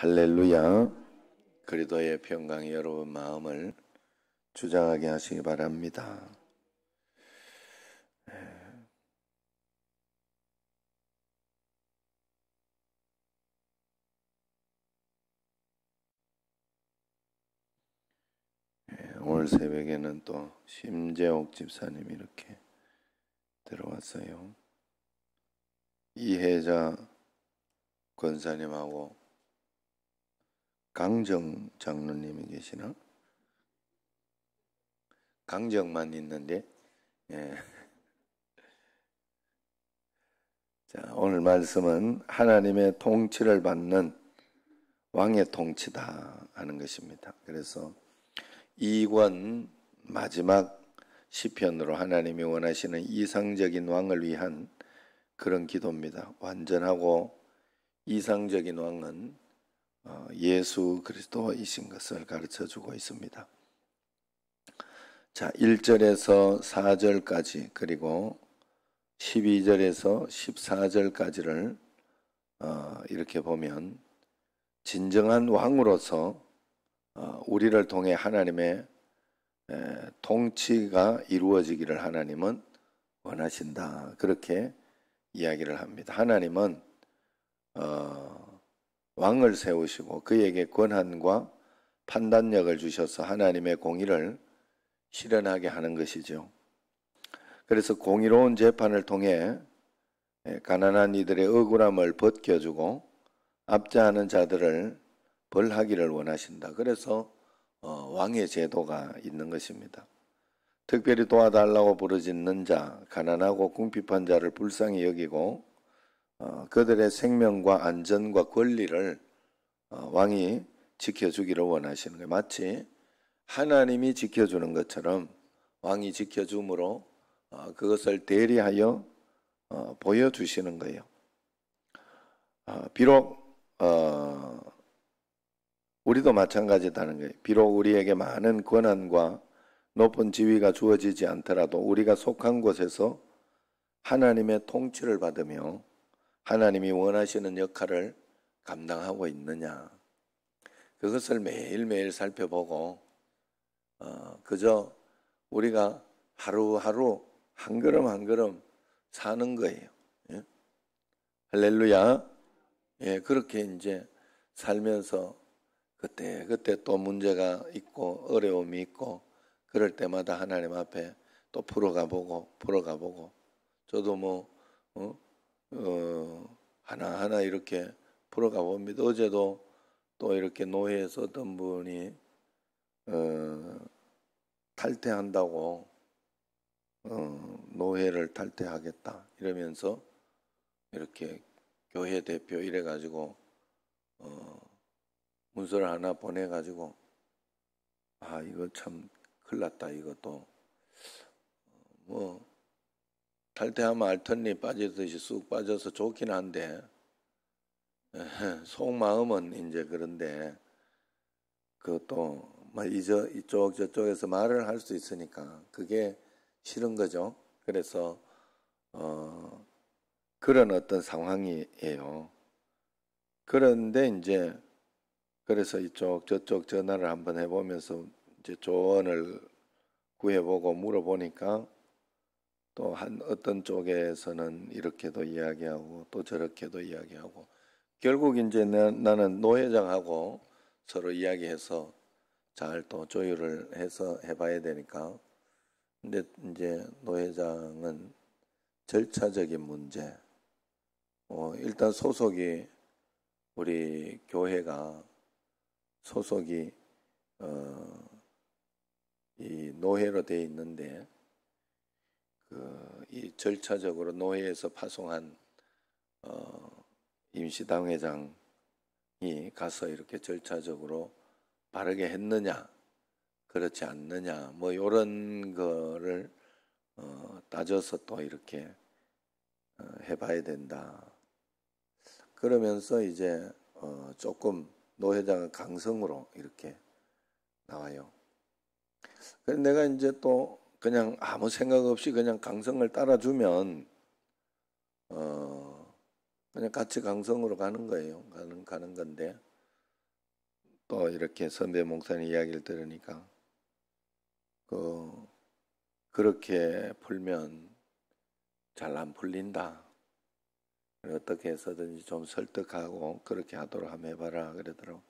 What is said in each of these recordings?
할렐루야. 그리도의 평강이 여러분 마음을 주장하게 하시기 바랍니다. 예. 예, 오늘 새벽에는 또 심재옥 집사님 이렇게 들어왔어요. 이혜자 권사님하고 강정 장로님이 계시나? 강정만 있는데, 예. 자, 오늘 말씀은 하나님의 통치를 받는 왕의 통치다 하는 것입니다. 그래서 2권 마지막 시편으로 하나님이 원하시는 이상적인 왕을 위한 그런 기도입니다. 완전하고 이상적인 왕은 어, 예수 그리스도이신 것을 가르쳐 주고 있습니다. 자, 1절에서 4절까지 그리고 12절에서 14절까지를 어, 이렇게 보면 진정한 왕으로서 어, 우리를 통해 하나님의 통치가 이루어지기를 하나님은 원하신다. 그렇게 이야기를 합니다. 하나님은 어, 왕을 세우시고 그에게 권한과 판단력을 주셔서 하나님의 공의를 실현하게 하는 것이죠. 그래서 공의로운 재판을 통해 예, 가난한 이들의 억울함을 벗겨주고 압제하는 자들을 벌하기를 원하신다. 그래서 어, 왕의 제도가 있는 것입니다. 특별히 도와달라고 부르짖는 자, 가난하고 궁핍한 자를 불쌍히 여기고 어, 그들의 생명과 안전과 권리를 어, 왕이 지켜주기를 원하시는 거예요. 마치 하나님이 지켜주는 것처럼 왕이 지켜줌으로 어, 그것을 대리하여 보여주시는 거예요. 비록 우리도 마찬가지다는 거예요. 비록 우리에게 많은 권한과 높은 지위가 주어지지 않더라도 우리가 속한 곳에서 하나님의 통치를 받으며 하나님이 원하시는 역할을 감당하고 있느냐. 그것을 매일매일 살펴보고, 어, 그저 우리가 하루하루 한 걸음 한 걸음 사는 거예요. 예? 할렐루야. 예, 그렇게 이제 살면서 그때 그때 또 문제가 있고 어려움이 있고 그럴 때마다 하나님 앞에 또 풀어가 보고 풀어가 보고 저도 뭐 어? 어, 하나하나 이렇게 풀어가 봅니다. 어제도 또 이렇게 노회에서 어떤 분이 어, 탈퇴한다고 어, 노회를 탈퇴하겠다 이러면서 이렇게 교회 대표 이래 가지고 어, 문서를 하나 보내 가지고 아 이거 참 큰일 났다 이것도 어, 뭐 탈퇴하면 알턴니 빠지듯이 쑥 빠져서 좋긴 한데 속마음은 이제 그런데 그것도 뭐 이저 이쪽 저쪽에서 말을 할 수 있으니까 그게 싫은 거죠. 그래서 어, 그런 어떤 상황이에요. 그런데 이제 그래서 이쪽 저쪽 전화를 한번 해보면서 이제 조언을 구해보고 물어보니까 또한 어떤 쪽에서는 이렇게도 이야기하고 또 저렇게도 이야기하고 결국 이제 나, 는 노회장하고 서로 이야기해서 잘 또 조율을 해서 해봐야 되니까 근데 이제 노회장은 절차적인 문제 어, 일단 소속이 우리 교회가 소속이 어, 이 노회로 되어 있는데 그이 절차적으로 노예에서 파송한 어, 임시 당회장이 가서 이렇게 절차적으로 바르게 했느냐 그렇지 않느냐 뭐 이런 거를 어, 따져서 또 이렇게 어, 해봐야 된다. 그러면서 이제 어, 조금 노회장의 강성으로 이렇게 나와요. 그래서 내가 이제 또 그냥 아무 생각 없이 그냥 강성을 따라주면 어 그냥 같이 강성으로 가는 거예요. 가는 가는 건데 또 이렇게 선배 목사님 이야기를 들으니까 그 그렇게 풀면 잘 안 풀린다. 어떻게 해서든지 좀 설득하고 그렇게 하도록 한번 해봐라 그러더라고.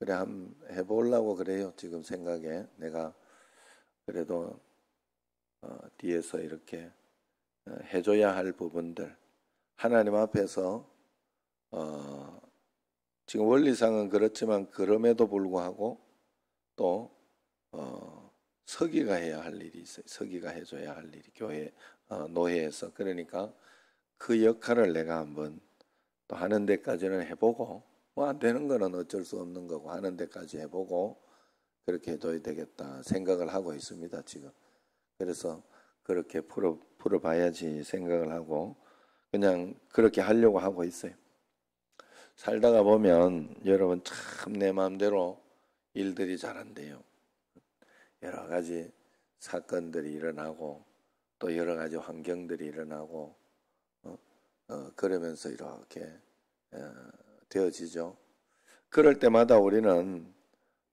그래 한번 해보려고 그래요 지금 생각에 내가 그래도 어, 뒤에서 이렇게 어, 해줘야 할 부분들 하나님 앞에서 어, 지금 원리상은 그렇지만 그럼에도 불구하고 또 어, 서기가 해야 할 일이 있어요. 서기가 해줘야 할 일이 교회 어, 노회에서 그러니까 그 역할을 내가 한번 또 하는 데까지는 해보고 뭐 안 되는 거는 어쩔 수 없는 거고 하는 데까지 해보고 그렇게 해줘야 되겠다 생각을 하고 있습니다 지금. 그래서 그렇게 풀어, 풀어봐야지 생각을 하고 그냥 그렇게 하려고 하고 있어요. 살다가 보면 여러분 참 내 마음대로 일들이 잘 안 돼요. 여러 가지 사건들이 일어나고 또 여러 가지 환경들이 일어나고 어, 어, 그러면서 이렇게 어, 되어지죠. 그럴 때마다 우리는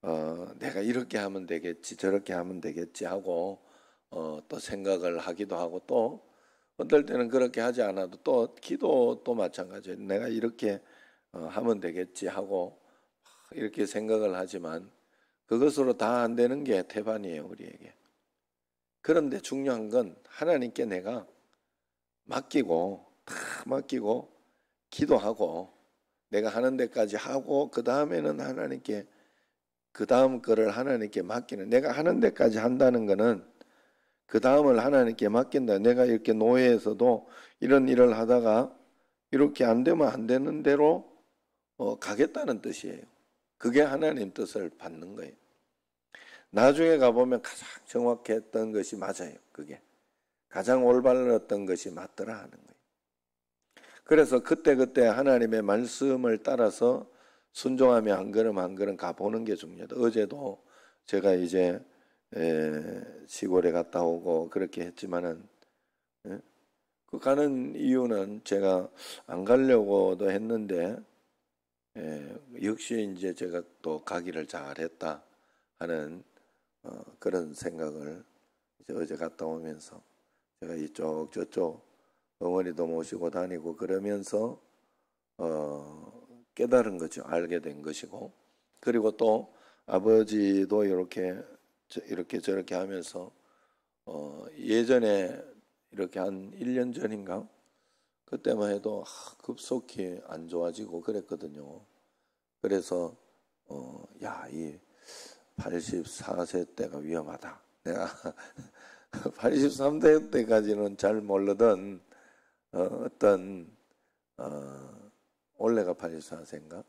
어, 내가 이렇게 하면 되겠지 저렇게 하면 되겠지 하고 어, 또 생각을 하기도 하고 또 어떨 때는 그렇게 하지 않아도 또 기도도 마찬가지예요. 내가 이렇게 어, 하면 되겠지 하고 이렇게 생각을 하지만 그것으로 다 안 되는 게 태반이에요 우리에게. 그런데 중요한 건 하나님께 내가 맡기고 다 맡기고 기도하고 내가 하는 데까지 하고 그 다음에는 하나님께 그 다음 거를 하나님께 맡기는 내가 하는 데까지 한다는 거는 그 다음을 하나님께 맡긴다. 내가 이렇게 노예에서도 이런 일을 하다가 이렇게 안 되면 안 되는 대로 어, 가겠다는 뜻이에요. 그게 하나님 뜻을 받는 거예요. 나중에 가보면 가장 정확했던 것이 맞아요. 그게. 가장 올바르던 것이 맞더라 하는 거예요. 그래서 그때그때 그때 하나님의 말씀을 따라서 순종하며 한 걸음 한 걸음 가보는 게 중요하다. 어제도 제가 이제 시골에 갔다 오고 그렇게 했지만은 예? 그 가는 이유는 제가 안 가려고도 했는데 예, 역시 이제 제가 또 가기를 잘했다 하는 어, 그런 생각을 이제 어제 갔다 오면서 제가 이쪽 저쪽 어머니도 모시고 다니고 그러면서 어, 깨달은 거죠 알게 된 것이고 그리고 또 아버지도 이렇게 이렇게 저렇게 하면서 어 예전에 이렇게 한 1년 전인가 그때만 해도 아, 급속히 안 좋아지고 그랬거든요. 그래서 어, 야, 이 84세 때가 위험하다. 내가 83세 때까지는 잘 모르던 어, 떤 어, 올해가 84세인가?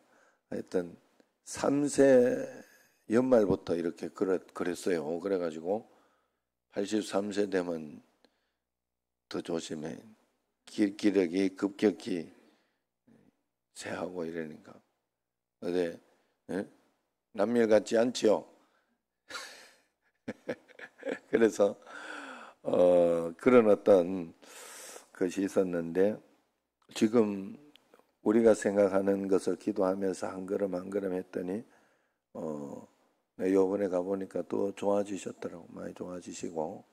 하여튼 3세 연말부터 이렇게 그랬어요. 그래가지고 83세 되면 더 조심해. 기, 기력이 급격히 새하고 이러니까. 근데 네? 예? 남일 같지 않지요. 그래서 어, 그런 어떤 것이 있었는데 지금 우리가 생각하는 것을 기도하면서 한 걸음 한 걸음 했더니 어, 네, 요번에 가보니까 또 좋아지셨더라고. 많이 좋아지시고,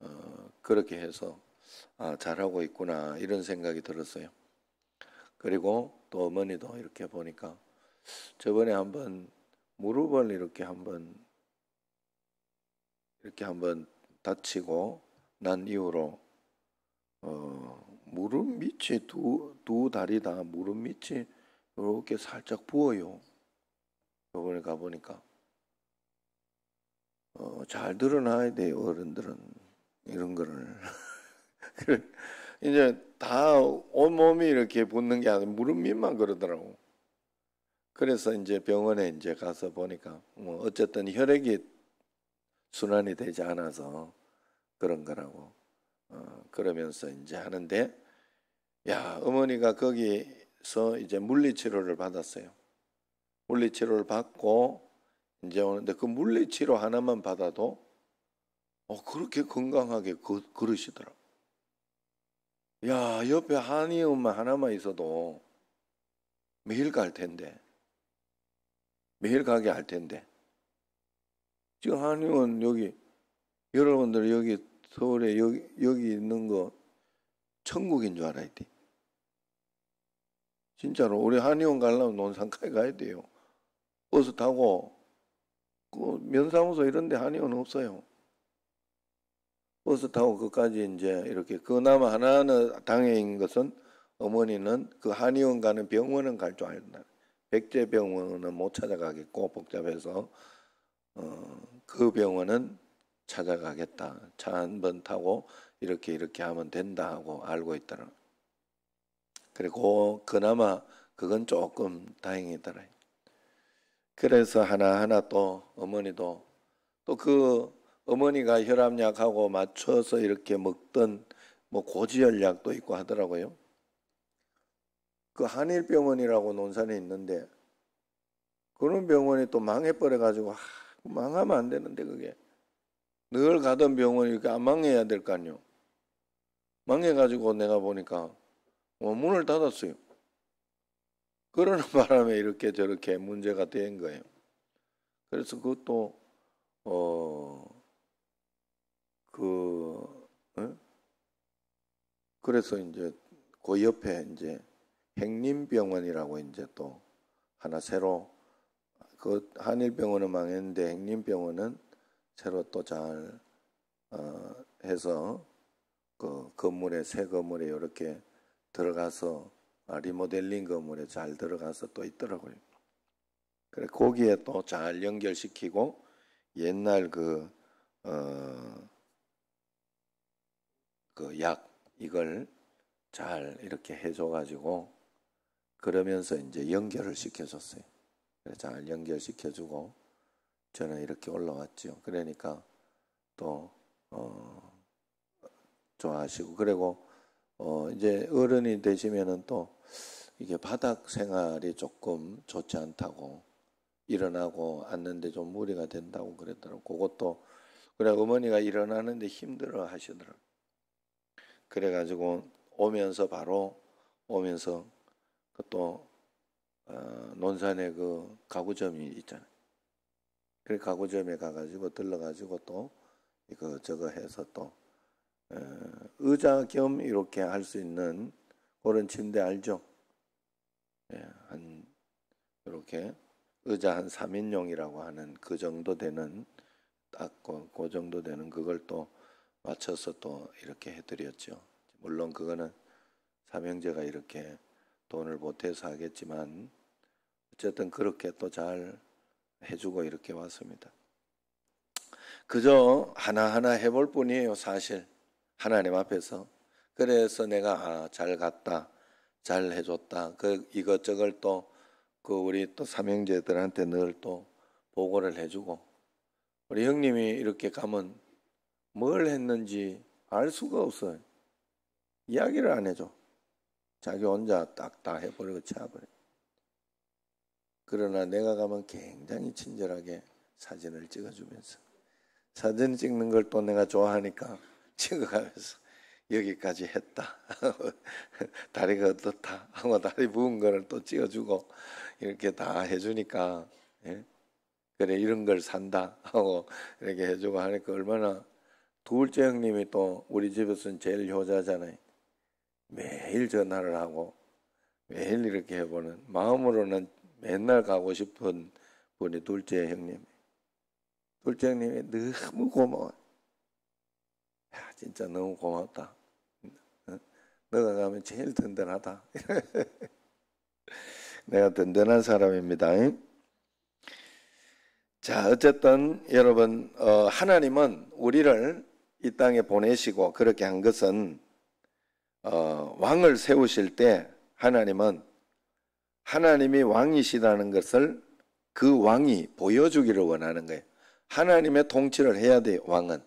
어, 그렇게 해서, 아, 잘하고 있구나. 이런 생각이 들었어요. 그리고 또 어머니도 이렇게 보니까 저번에 한번 무릎을 이렇게 한번 이렇게 한번 다치고 난 이후로 어, 무릎 밑이 두, 두 다리 다 무릎 밑이 이렇게 살짝 부어요. 요번에 가보니까 어, 잘 드러나야 돼요, 어른들은. 이런 거를. 이제 다 온몸이 이렇게 붓는 게 아니라 무릎 밑만 그러더라고. 그래서 이제 병원에 이제 가서 보니까 뭐 어쨌든 혈액이 순환이 되지 않아서 그런 거라고. 어, 그러면서 이제 하는데 야, 어머니가 거기서 이제 물리치료를 받았어요. 물리치료를 받고 이제 오는데 그 물리치료 하나만 받아도 어, 그렇게 건강하게 그, 그러시더라 야, 옆에 한의원만 하나만 있어도 매일 갈 텐데. 매일 가게 할 텐데. 지금 한의원 여기, 여러분들 여기 서울에 여기, 여기 있는 거 천국인 줄 알아야 돼. 진짜로 우리 한의원 가려면 논산까지 가야 돼요. 버스 타고 그 면사무소 이런 데 한의원 없어요. 버스 타고 그까지 이제 이렇게 그나마 하나는 당해인 것은 어머니는 그 한의원 가는 병원은 갈 줄알았나 백제병원은 못 찾아가겠고 복잡해서 어, 그 병원은 찾아가겠다. 차 한 번 타고 이렇게 이렇게 하면 된다 하고 알고 있더라. 그리고 그나마 그건 조금 다행이더라. 그래서 하나하나 또 어머니도 또 그 어머니가 혈압약하고 맞춰서 이렇게 먹던 뭐 고지혈약도 있고 하더라고요. 그 한일병원이라고 논산에 있는데 그런 병원이 또 망해버려가지고 아, 망하면 안 되는데 그게 늘 가던 병원이 이렇게 안 망해야 될 거 아니요. 망해가지고 내가 보니까 뭐 문을 닫았어요. 그러는 바람에 이렇게 저렇게 문제가 된 거예요. 그래서 그것도 어그 어? 그래서 이제 그 옆에 이제 행림병원이라고 이제 또 하나 새로 그 한일병원은 망했는데 행림병원은 새로 또 잘 어, 해서 그 건물에 새 건물에 이렇게 들어가서 아, 리모델링 건물에 잘 들어가서 또 있더라고요. 그래 거기에 또 잘 연결시키고 옛날 그 어, 그약 이걸 잘 이렇게 해줘가지고 그러면서 이제 연결을 시켜줬어요. 그래 잘 연결시켜주고 저는 이렇게 올라왔죠. 그러니까 또 어, 좋아하시고 그리고 어, 이제 어른이 되시면은 또 이게 바닥 생활이 조금 좋지 않다고 일어나고 앉는데 좀 무리가 된다고 그랬더라고. 그것도 그래 어머니가 일어나는데 힘들어 하시더라고. 그래 가지고 오면서 바로 오면서 그또 어, 논산에 그 가구점이 있잖아요. 그 가구점에 가가지고 들러가지고 또 이거 그 저거 해서 또 의자 겸 이렇게 할 수 있는 그런 침대 알죠? 예, 한 이렇게 의자 한 3인용이라고 하는 그 정도 되는 딱그 그 정도 되는 그걸 또 맞춰서 또 이렇게 해드렸죠. 물론 그거는 삼형제가 이렇게 돈을 보태서 하겠지만 어쨌든 그렇게 또 잘 해주고 이렇게 왔습니다. 그저 하나하나 해볼 뿐이에요, 사실. 하나님 앞에서 그래서 내가 아, 잘 갔다 잘 해줬다 그 이것저것 또그 우리 또 삼형제들한테 늘 또 보고를 해주고 우리 형님이 이렇게 가면 뭘 했는지 알 수가 없어요 이야기를 안 해줘 자기 혼자 딱 다 해버리고 채워버려 그러나 내가 가면 굉장히 친절하게 사진을 찍어주면서 사진 찍는 걸 또 내가 좋아하니까 찍어가면서 여기까지 했다. 다리가 어떻다 하고 다리 부은 거를 또 찍어주고 이렇게 다 해주니까 예? 그래 이런 걸 산다 하고 이렇게 해주고 하니까 얼마나 둘째 형님이 또 우리 집에서는 제일 효자잖아요. 매일 전화를 하고 매일 이렇게 해보는 마음으로는 맨날 가고 싶은 분이 둘째 형님. 둘째 형님이 너무 고마워. 야, 진짜 너무 고맙다. 너가 가면 제일 든든하다. 내가 든든한 사람입니다. 자, 어쨌든 여러분, 어, 하나님은 우리를 이 땅에 보내시고 그렇게 한 것은 어, 왕을 세우실 때 하나님은 하나님이 왕이시라는 것을 그 왕이 보여주기를 원하는 거예요. 하나님의 통치를 해야 돼 왕은.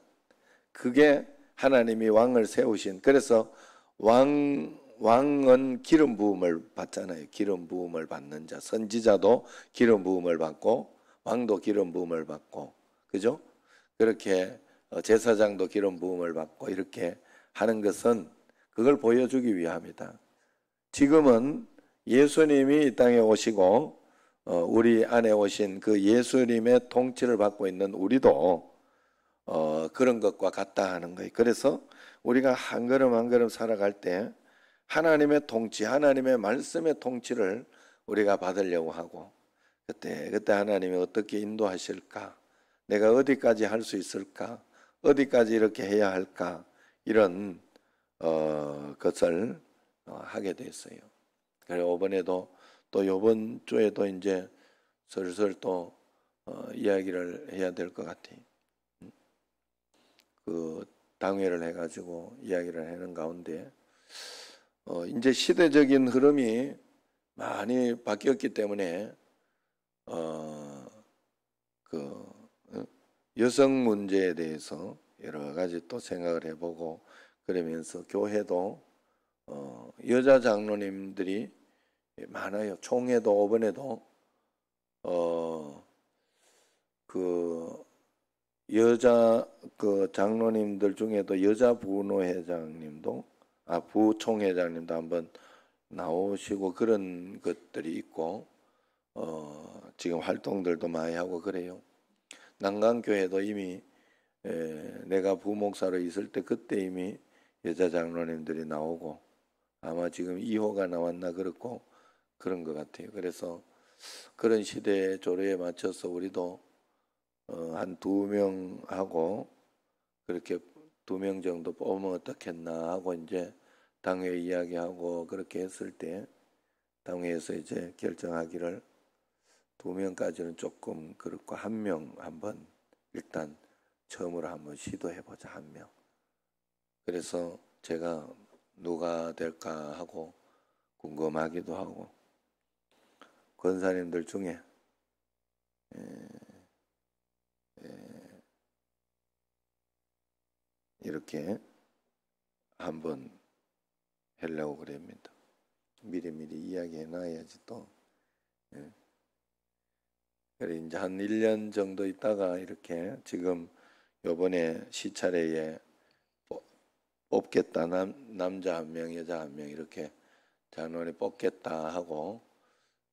그게 하나님이 왕을 세우신 그래서 왕 왕은 기름 부음을 받잖아요. 기름 부음을 받는 자 선지자도 기름 부음을 받고 왕도 기름 부음을 받고 그죠? 그렇게 어, 제사장도 기름 부음을 받고 이렇게 하는 것은 그걸 보여주기 위함이다. 지금은 예수님이 이 땅에 오시고 어, 우리 안에 오신 그 예수님의 통치를 받고 있는 우리도 어, 그런 것과 같다 하는 거예요. 그래서 우리가 한 걸음 한 걸음 살아갈 때 하나님의 통치, 하나님의 말씀의 통치를 우리가 받으려고 하고 그때 그때 하나님이 어떻게 인도하실까? 내가 어디까지 할 수 있을까? 어디까지 이렇게 해야 할까? 이런 어, 것을 어, 하게 됐어요. 그리고 이번에도 또 이번 주에도 이제 슬슬 또 어, 이야기를 해야 될 것 같아요. 그 당회를 해가지고 이야기를 하는 가운데 어 이제 시대적인 흐름이 많이 바뀌었기 때문에 어그 어, 여성 문제에 대해서 여러 가지 또 생각을 해보고 그러면서 교회도 어 여자 장로님들이 많아요. 총회도 오번에도 어그 여자 그 장로님들 중에도 여자 부노회장님도 아 부총회장님도 한번 나오시고 그런 것들이 있고 어 지금 활동들도 많이 하고 그래요. 난강교회도 이미 에, 내가 부목사로 있을 때 그때 이미 여자 장로님들이 나오고 아마 지금 2호가 나왔나 그렇고 그런 것 같아요. 그래서 그런 시대의 조례에 맞춰서 우리도 어, 한 두 명하고 그렇게 두 명 정도 뽑으면 어떻겠나 하고 이제 당회 이야기하고 그렇게 했을 때 당회에서 이제 결정하기를 두 명까지는 조금 그렇고 한 명 한번 일단 처음으로 한번 시도해 보자 한 명. 그래서 제가 누가 될까 하고 궁금하기도 하고 권사님들 중에 에, 예. 이렇게 한번 하려고 그럽니다. 미리미리 이야기해 놔야지 또. 예. 그래 이제 한 1년 정도 있다가 이렇게 지금 요번에 시차례에 뽑겠다 남, 남자 한 명, 여자 한 명 이렇게 장원에 뽑겠다 하고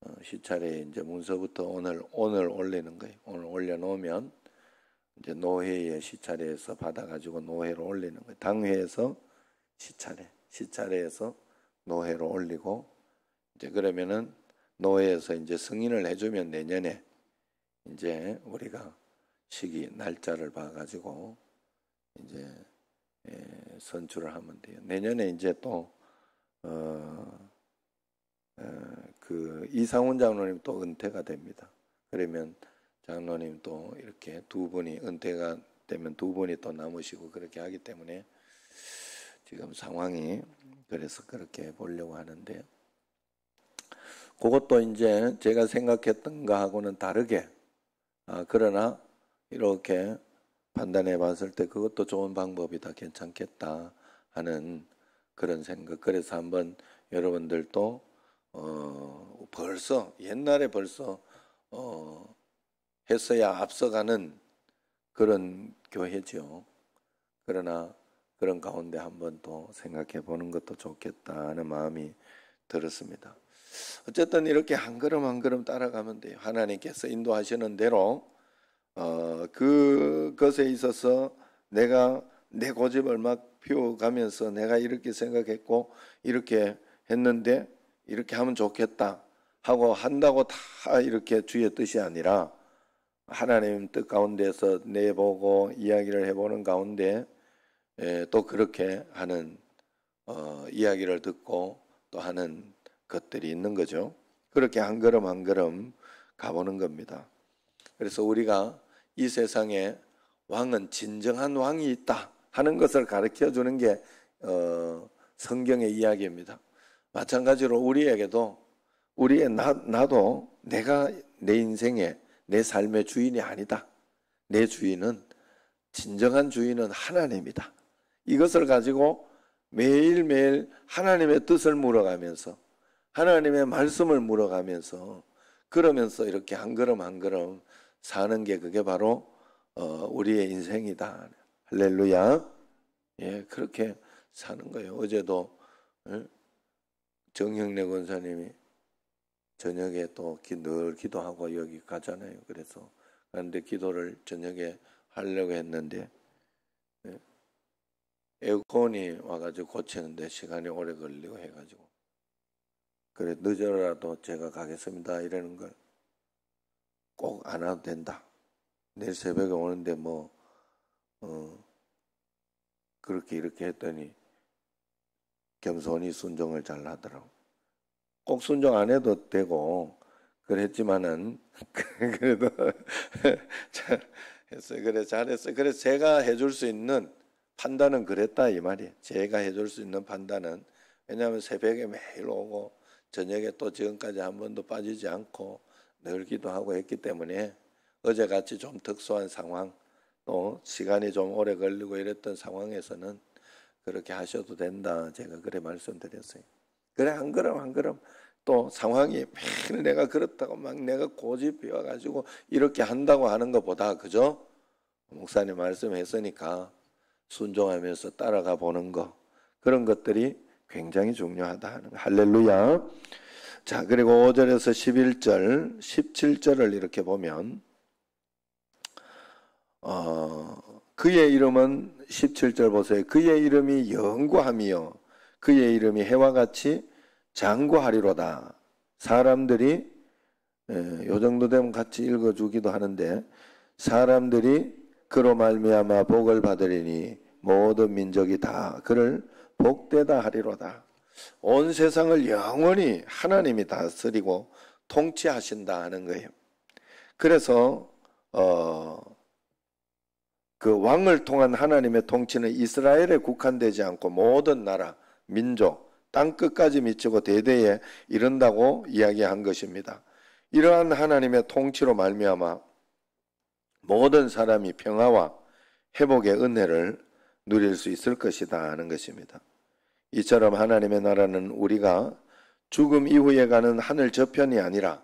어, 시차례에 이제 문서부터 오늘 오늘 올리는 거예요. 오늘 올려 놓으면 이제 노회의 시찰회에서 받아가지고 노회로 올리는 거예요. 당회에서 시찰회, 시찰회에서 노회로 올리고 이제 그러면은 노회에서 이제 승인을 해주면 내년에 이제 우리가 시기 날짜를 봐가지고 이제 예, 선출을 하면 돼요. 내년에 이제 또 어, 어, 그 이상훈 장로님 또 은퇴가 됩니다. 그러면 장로님 또 이렇게 두 분이 은퇴가 되면 두 분이 또 남으시고 그렇게 하기 때문에 지금 상황이 그래서 그렇게 보려고 하는데 그것도 이제 제가 생각했던 거하고는 다르게 아, 그러나 이렇게 판단해 봤을 때 그것도 좋은 방법이다 괜찮겠다 하는 그런 생각 그래서 한번 여러분들도 어, 벌써 옛날에 벌써 어, 했어야 앞서가는 그런 교회죠. 그러나 그런 가운데 한번 또 생각해 보는 것도 좋겠다는 마음이 들었습니다. 어쨌든 이렇게 한 걸음 한 걸음 따라가면 돼요. 하나님께서 인도하시는 대로 어, 그것에 있어서 내가 내 고집을 막 피워가면서 내가 이렇게 생각했고 이렇게 했는데 이렇게 하면 좋겠다 하고 한다고 다 이렇게 주의 뜻이 아니라 하나님 뜻 가운데서 내보고 이야기를 해보는 가운데 예, 또 그렇게 하는 어, 이야기를 듣고 또 하는 것들이 있는 거죠. 그렇게 한 걸음 한 걸음 가보는 겁니다. 그래서 우리가 이 세상에 왕은 진정한 왕이 있다 하는 것을 가르쳐 주는 게 어, 성경의 이야기입니다. 마찬가지로 우리에게도 우리의 나, 나도 내가 내 인생에 내 삶의 주인이 아니다. 내 주인은 진정한 주인은 하나님이다. 이것을 가지고 매일매일 하나님의 뜻을 물어가면서 하나님의 말씀을 물어가면서 그러면서 이렇게 한 걸음 한 걸음 사는 게 그게 바로 어, 우리의 인생이다. 할렐루야. 예, 그렇게 사는 거예요. 어제도 정형래 권사님이 저녁에 또 늘 기도하고 여기 가잖아요. 그래서 그런데 기도를 저녁에 하려고 했는데 예, 에어컨이 와가지고 고치는데 시간이 오래 걸리고 해가지고 그래 늦어라도 제가 가겠습니다 이러는 걸 꼭안 와도 된다. 내일 새벽에 오는데 뭐 어, 그렇게 이렇게 했더니 겸손히 순종을 잘 하더라고. 꼭 순종 안 해도 되고 그랬지만은 그래도 잘했어 그래 잘했어그래 제가 해줄 수 있는 판단은 그랬다 이 말이에요. 제가 해줄 수 있는 판단은 왜냐하면 새벽에 매일 오고 저녁에 또 지금까지 한 번도 빠지지 않고 늘 기도하고 했기 때문에 어제 같이 좀 특수한 상황 또 시간이 좀 오래 걸리고 이랬던 상황에서는 그렇게 하셔도 된다 제가 그래 말씀드렸어요. 그래 한 걸음 한 걸음 또 상황이 매일 내가 그렇다고 막 내가 고집이와 가지고 이렇게 한다고 하는 것보다 그죠? 목사님 말씀했으니까 순종하면서 따라가 보는 거 그런 것들이 굉장히 중요하다 하는 거. 할렐루야. 자, 그리고 5절에서 11절, 17절을 이렇게 보면 어, 그의 이름은 17절 보세요. 그의 이름이 영구함이요 그의 이름이 해와 같이 장구하리로다. 사람들이 예, 요 정도 되면 같이 읽어주기도 하는데 사람들이 그로 말미암아 복을 받으리니 모든 민족이 다 그를 복되다 하리로다. 온 세상을 영원히 하나님이 다스리고 통치하신다 하는 거예요. 그래서 어, 그 왕을 통한 하나님의 통치는 이스라엘에 국한되지 않고 모든 나라, 민족, 땅끝까지 미치고 대대에 이른다고 이야기한 것입니다. 이러한 하나님의 통치로 말미암아 모든 사람이 평화와 회복의 은혜를 누릴 수 있을 것이다 하는 것입니다. 이처럼 하나님의 나라는 우리가 죽음 이후에 가는 하늘 저편이 아니라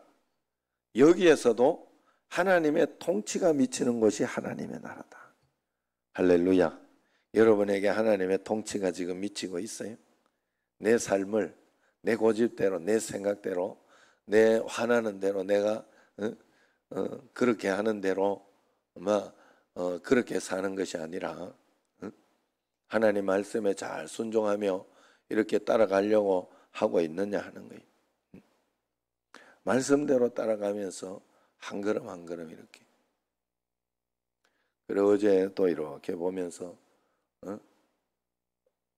여기에서도 하나님의 통치가 미치는 것이 하나님의 나라다. 할렐루야. 여러분에게 하나님의 통치가 지금 미치고 있어요. 내 삶을 내 고집대로 내 생각대로 내 화나는 대로 내가 어? 어, 그렇게 하는 대로 막 어, 그렇게 사는 것이 아니라 어? 하나님 말씀에 잘 순종하며 이렇게 따라가려고 하고 있느냐 하는 거예요. 응? 말씀대로 따라가면서 한 걸음 한 걸음 이렇게. 그리고 어제 또 이렇게 보면서 어?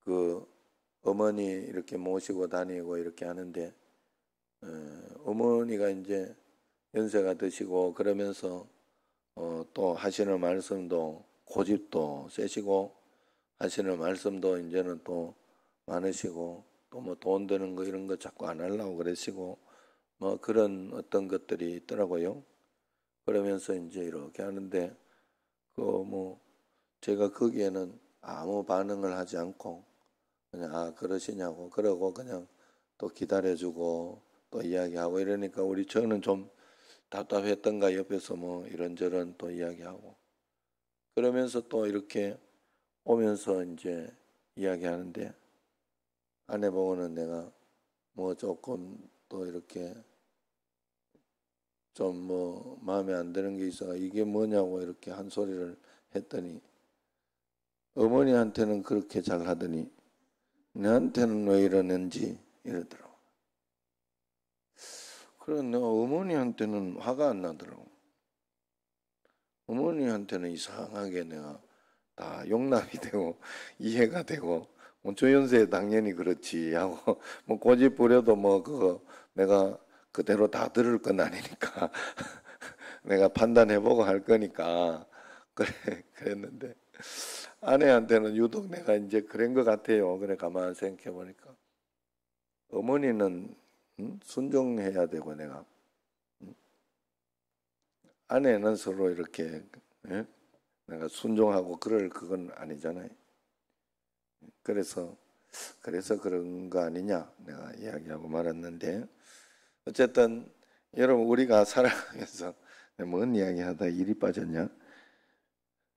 그 어머니 이렇게 모시고 다니고 이렇게 하는데 어, 어머니가 이제 연세가 드시고 그러면서 어, 또 하시는 말씀도 고집도 세시고 하시는 말씀도 이제는 또 많으시고 또 뭐 돈 드는 거 이런 거 자꾸 안 하려고 그러시고 뭐 그런 어떤 것들이 있더라고요. 그러면서 이제 이렇게 하는데 그 뭐 제가 거기에는 아무 반응을 하지 않고 그냥 아 그러시냐고 그러고 그냥 또 기다려주고 또 이야기하고 이러니까 우리 저는 좀 답답했던가 옆에서 뭐 이런저런 또 이야기하고 그러면서 또 이렇게 오면서 이제 이야기하는데 아내보고는 내가 뭐 조금 또 이렇게 좀 뭐 마음에 안 드는 게 있어 이게 뭐냐고 이렇게 한 소리를 했더니 어머니한테는 그렇게 잘 하더니 나한테는 왜 이러는지 이러더라고. 그래 내 어머니한테는 화가 안 나더라고. 어머니한테는 이상하게 내가 다 용납이 되고 이해가 되고 뭐 조연세 당연히 그렇지 하고 뭐 고집 부려도 뭐 그거 내가 그대로 다 들을 건 아니니까 내가 판단해보고 할 거니까 그래 그랬는데 아내한테는 유독 내가 이제 그런 것 같아요. 그래 가만 생각해 보니까 어머니는 음? 순종해야 되고 내가 음? 아내는 서로 이렇게 예? 내가 순종하고 그럴 그건 아니잖아요. 그래서 그래서 그런 거 아니냐 내가 이야기하고 말았는데 어쨌든 여러분 우리가 살아가면서 뭔 이야기하다 일이 빠졌냐?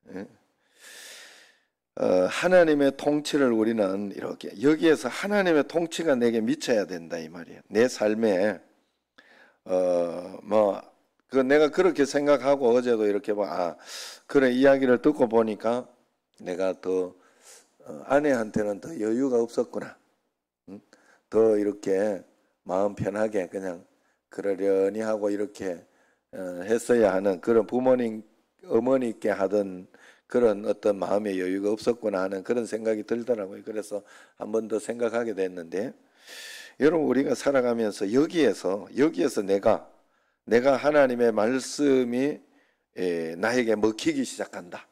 예? 어, 하나님의 통치를 우리는 이렇게 여기에서 하나님의 통치가 내게 미쳐야 된다 이 말이에요. 내 삶에 어 뭐 그 내가 그렇게 생각하고 어제도 이렇게 봐아 그런 이야기를 듣고 보니까 내가 더 어, 아내한테는 더 여유가 없었구나. 더 이렇게 마음 편하게 그냥 그러려니 하고 이렇게 어, 했어야 하는 그런 부모님 어머니께 하던 그런 어떤 마음의 여유가 없었구나 하는 그런 생각이 들더라고요. 그래서 한 번 더 생각하게 됐는데 여러분 우리가 살아가면서 여기에서 여기에서 내가 내가 하나님의 말씀이 예, 나에게 먹히기 시작한다.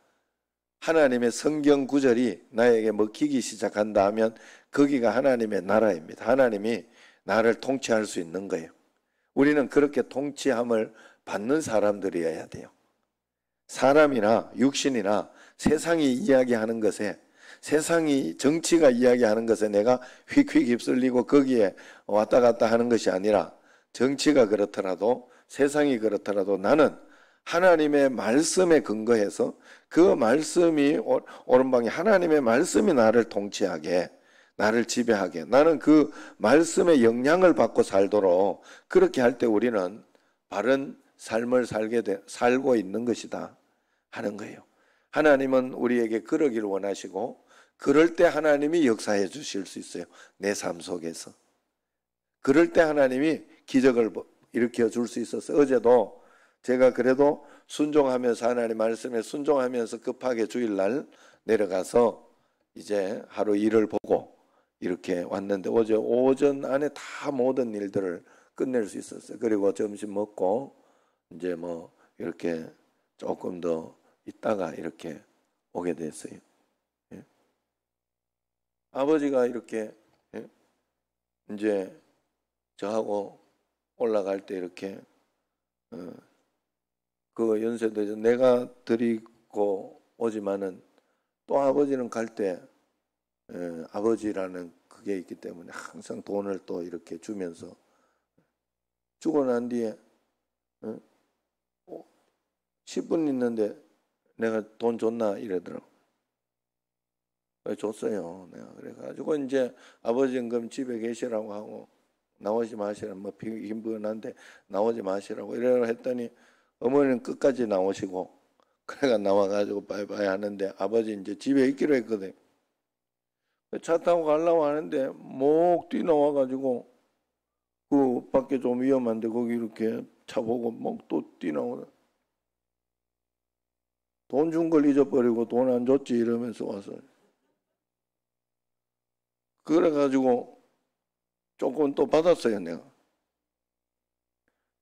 하나님의 성경 구절이 나에게 먹히기 시작한다 하면 거기가 하나님의 나라입니다. 하나님이 나를 통치할 수 있는 거예요. 우리는 그렇게 통치함을 받는 사람들이어야 돼요. 사람이나 육신이나 세상이 이야기하는 것에 세상이 정치가 이야기하는 것에 내가 휙휙 휩쓸리고 거기에 왔다 갔다 하는 것이 아니라 정치가 그렇더라도 세상이 그렇더라도 나는 하나님의 말씀에 근거해서 그 말씀이 오른방에 하나님의 말씀이 나를 통치하게 나를 지배하게 나는 그 말씀의 영향을 받고 살도록 그렇게 할 때 우리는 바른 삶을 살게 돼, 살고 있는 것이다. 하는 거예요. 하나님은 우리에게 그러길 원하시고 그럴 때 하나님이 역사해 주실 수 있어요. 내 삶 속에서. 그럴 때 하나님이 기적을 일으켜 줄 수 있어서 어제도 제가 그래도 순종하면서 하나님 말씀에 순종하면서 급하게 주일날 내려가서 이제 하루 일을 보고 이렇게 왔는데 어제 오전 안에 다 모든 일들을 끝낼 수 있었어요. 그리고 점심 먹고 이제 뭐 이렇게 조금 더 있다가 이렇게 오게 됐어요. 예? 아버지가 이렇게 예? 이제 저하고 올라갈 때 이렇게 어, 그 연세도 내가 드리고 오지만은 또 아버지는 갈때 예, 어, 아버지라는 그게 있기 때문에 항상 돈을 또 이렇게 주면서 죽어난 뒤에 예, 어, 10분 어, 있는데 내가 돈 줬나 이러더라고. 아, 줬어요. 내가 그래가지고 이제 아버지 임금 집에 계시라고 하고 나오지 마시라 뭐 빈번한데 나오지 마시라고 이러고 했더니 어머니는 끝까지 나오시고 그래가 나와가지고 바이바이 하는데 아버지 이제 집에 있기로 했거든. 차 타고 가려고 하는데 목 뛰어나와가지고 그 밖에 좀 위험한데 거기 이렇게 차 보고 목 또 뛰어나오는 돈준걸 잊어버리고 돈 안 줬지 이러면서 왔어요. 그래가지고 조금 또 받았어요, 내가.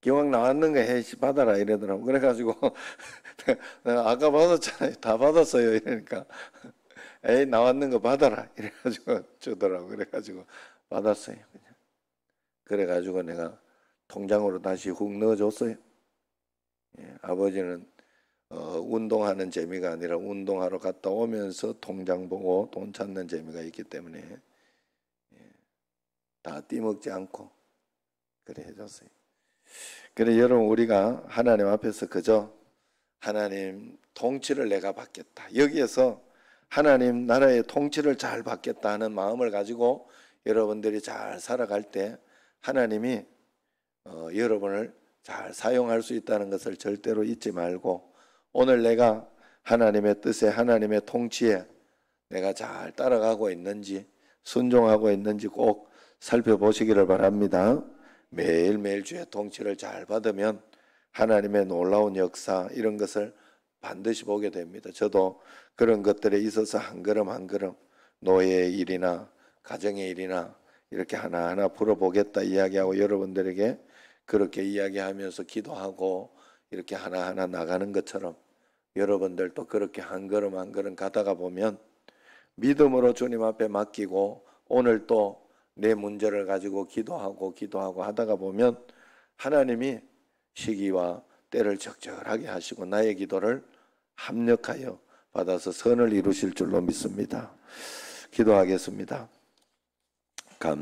기왕 나왔는거 해, 받아라 이러더라고. 그래가지고 내가 아까 받았잖아요. 다 받았어요. 이러니까. 에이, 나왔는거 받아라. 이래가지고 주더라고. 그래가지고 받았어요. 그냥. 그래가지고 내가 통장으로 다시 훅 넣어줬어요. 예, 아버지는 어, 운동하는 재미가 아니라 운동하러 갔다 오면서 통장 보고 돈 찾는 재미가 있기 때문에 예. 다 띠먹지 않고 그래 해줬어요. 그래 여러분 우리가 하나님 앞에서 그저 하나님 통치를 내가 받겠다. 여기에서 하나님 나라의 통치를 잘 받겠다 하는 마음을 가지고 여러분들이 잘 살아갈 때 하나님이 어, 여러분을 잘 사용할 수 있다는 것을 절대로 잊지 말고 오늘 내가 하나님의 뜻에 하나님의 통치에 내가 잘 따라가고 있는지 순종하고 있는지 꼭 살펴보시기를 바랍니다. 매일매일 주의 통치를 잘 받으면 하나님의 놀라운 역사 이런 것을 반드시 보게 됩니다. 저도 그런 것들에 있어서 한 걸음 한 걸음 노예의 일이나 가정의 일이나 이렇게 하나하나 풀어보겠다 이야기하고 여러분들에게 그렇게 이야기하면서 기도하고 이렇게 하나하나 나가는 것처럼 여러분들도 그렇게 한 걸음 한 걸음 가다가 보면 믿음으로 주님 앞에 맡기고 오늘 또 내 문제를 가지고 기도하고 기도하고 하다가 보면 하나님이 시기와 때를 적절하게 하시고 나의 기도를 합력하여 받아서 선을 이루실 줄로 믿습니다. 기도하겠습니다. 감